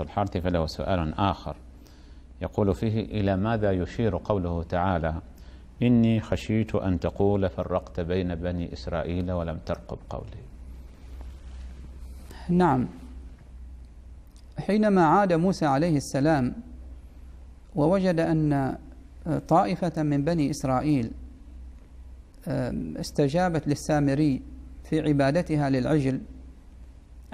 الحارثي فله سؤال آخر يقول فيه إلى ماذا يشير قوله تعالى إني خشيت أن تقول فرقت بين بني إسرائيل ولم ترقب قولي نعم حينما عاد موسى عليه السلام ووجد أن طائفة من بني إسرائيل استجابت للسامري في عبادتها للعجل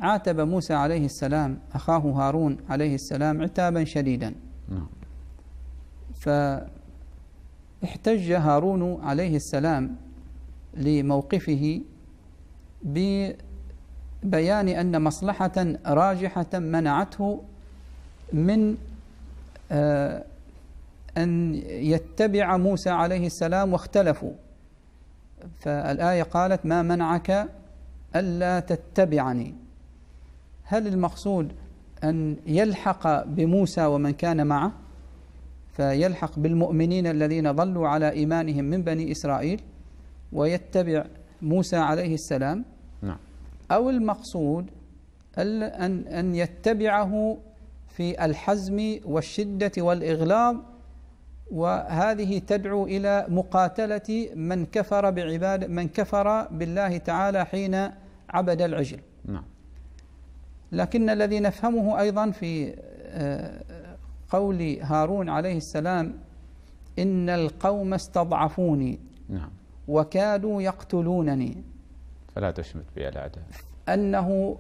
عاتب موسى عليه السلام أخاه هارون عليه السلام عتابا شديدا نعم. فاحتج هارون عليه السلام لموقفه ببيان أن مصلحة راجحة منعته من آه، أن يتبع موسى عليه السلام واختلفوا فالآية قالت ما منعك ألا تتبعني هل المقصود أن يلحق بموسى ومن كان معه فيلحق بالمؤمنين الذين ظلوا على إيمانهم من بني إسرائيل ويتبع موسى عليه السلام نعم. أو المقصود أن أن يتبعه في الحزم والشدة والإغلاظ وهذه تدعو إلى مقاتلة من كفر بعباد من كفر بالله تعالى حين عبد العجل لكن الذي نفهمه أيضا في آه، قول هارون عليه السلام إن القوم استضعفوني نعم. وكادوا يقتلونني فلا تشمت بي الأعداء أنه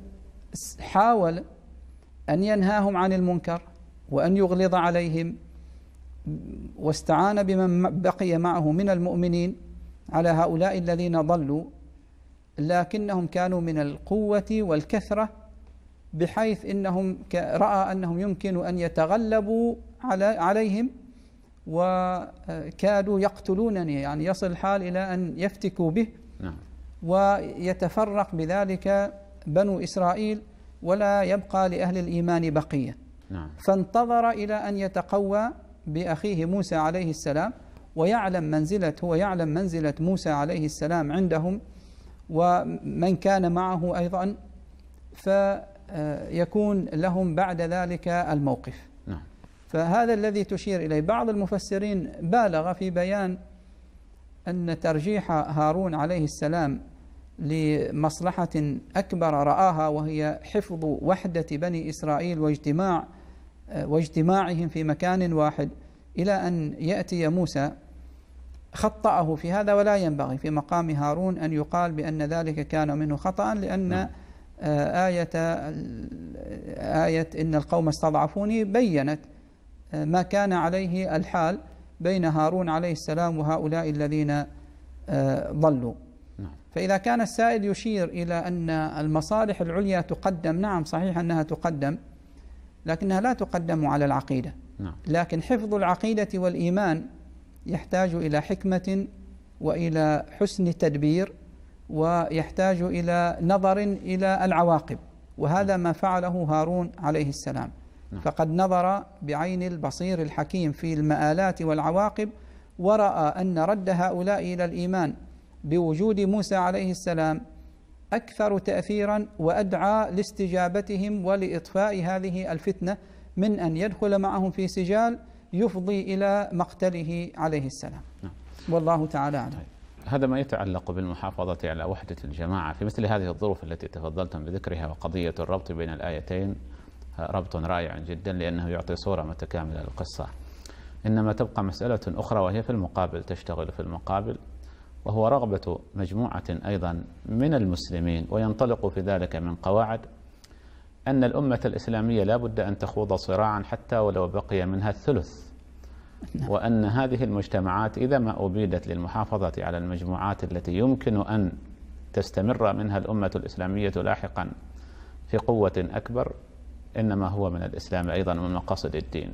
حاول أن ينهاهم عن المنكر وأن يغلظ عليهم واستعان بمن بقي معه من المؤمنين على هؤلاء الذين ضلوا لكنهم كانوا من القوة والكثرة بحيث انهم راى انهم يمكن ان يتغلبوا على عليهم وكادوا آه، يقتلونني يعني يصل الحال الى ان يفتكوا به نعم. ويتفرق بذلك بنو اسرائيل ولا يبقى لاهل الايمان بقيه نعم. فانتظر الى ان يتقوى باخيه موسى عليه السلام ويعلم منزله هو يعلم منزله موسى عليه السلام عندهم ومن كان معه ايضا ف يكون لهم بعد ذلك الموقف نعم. فهذا الذي تشير إليه بعض المفسرين بالغ في بيان أن ترجيح هارون عليه السلام لمصلحة أكبر رآها وهي حفظ وحدة بني إسرائيل واجتماع واجتماعهم في مكان واحد إلى أن يأتي موسى خطأه في هذا ولا ينبغي في مقام هارون أن يقال بأن ذلك كان منه خطأ لأن نعم. آه، آية آية إن القوم استضعفوني بينت آه، ما كان عليه الحال بين هارون عليه السلام وهؤلاء الذين آه، ضلوا نعم. فإذا كان السائل يشير إلى أن المصالح العليا تقدم نعم صحيح أنها تقدم لكنها لا تقدم على العقيدة نعم. لكن حفظ العقيدة والإيمان يحتاج إلى حكمة وإلى حسن تدبير ويحتاج إلى نظر إلى العواقب وهذا ما فعله هارون عليه السلام نعم. فقد نظر بعين البصير الحكيم في المآلات والعواقب ورأى أن رد هؤلاء إلى الإيمان بوجود موسى عليه السلام أكثر تأثيرا وأدعى لاستجابتهم ولإطفاء هذه الفتنة من أن يدخل معهم في سجال يفضي إلى مقتله عليه السلام نعم. والله تعالى أعلم طيب. هذا ما يتعلق بالمحافظة على وحدة الجماعة في مثل هذه الظروف التي تفضلتم بذكرها وقضية الربط بين الآيتين آه، ربط رائع جدا لأنه يعطي صورة متكاملة للقصة إنما تبقى مسألة أخرى وهي في المقابل تشتغل في المقابل وهو رغبة مجموعة أيضا من المسلمين وينطلق في ذلك من قواعد أن الأمة الإسلامية لا بد أن تخوض صراعا حتى ولو بقي منها الثلث نعم. وأن هذه المجتمعات إذا ما أبيدت للمحافظة على المجموعات التي يمكن أن تستمر منها الأمة الإسلامية لاحقا في قوة أكبر إنما هو من الإسلام أيضا من مقاصد الدين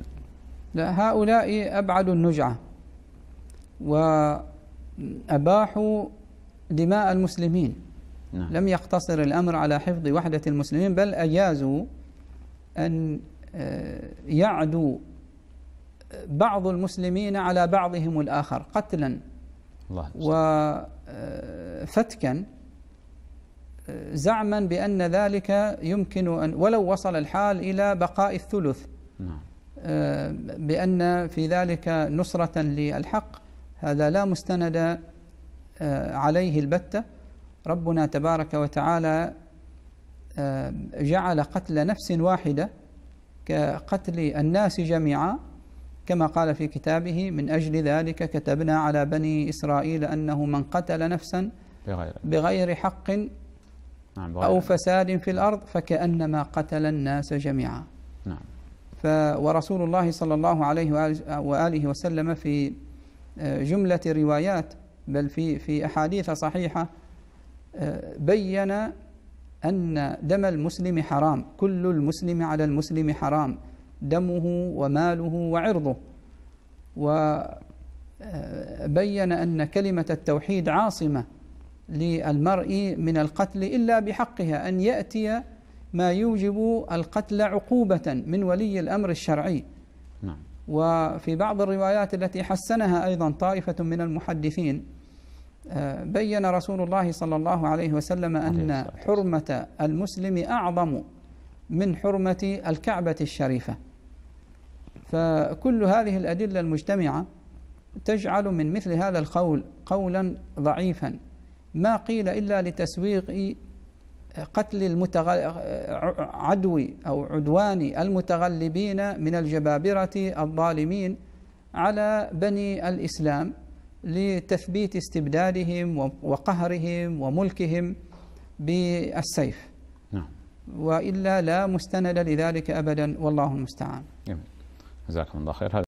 لا هؤلاء أبعدوا النجعة وأباحوا دماء المسلمين نعم. لم يقتصر الأمر على حفظ وحدة المسلمين بل أجازوا أن آه، يعدوا بعض المسلمين على بعضهم الآخر قتلا الله وفتكا آه، آه، زعما بأن ذلك يمكن أن ولو وصل الحال إلى بقاء الثلث نعم. آه، بأن في ذلك نصرة للحق هذا لا مستند عليه البتة ربنا تبارك وتعالى جعل قتل نفس واحدة كقتل الناس جميعا كما قال في كتابه من أجل ذلك كتبنا على بني إسرائيل أنه من قتل نفسا بغير, بغير حق نعم أو فساد في الأرض فكأنما قتل الناس جميعا نعم ف ورسول الله صلى الله عليه وآله وسلم في آه، جملة روايات بل في في أحاديث صحيحة آه، بين أن دم المسلم حرام كل المسلم على المسلم حرام دمه وماله وعرضه وبين أن كلمة التوحيد عاصمة للمرء من القتل إلا بحقها أن يأتي ما يوجب القتل عقوبة من ولي الأمر الشرعي نعم. وفي بعض الروايات التي حسنها أيضا طائفة من المحدثين بين رسول الله صلى الله عليه وسلم أن حرمة المسلم أعظم من حرمة الكعبة الشريفة فكل هذه الأدلة المجتمعة تجعل من مثل هذا القول قولا ضعيفا ما قيل إلا لتسويق قتل المتغل... عدوي أو عدوان المتغلبين من الجبابرة الظالمين على بني الإسلام لتثبيت استبدادهم وقهرهم وملكهم بالسيف وإلا لا مستند لذلك أبدا والله المستعان جزاكم الله خير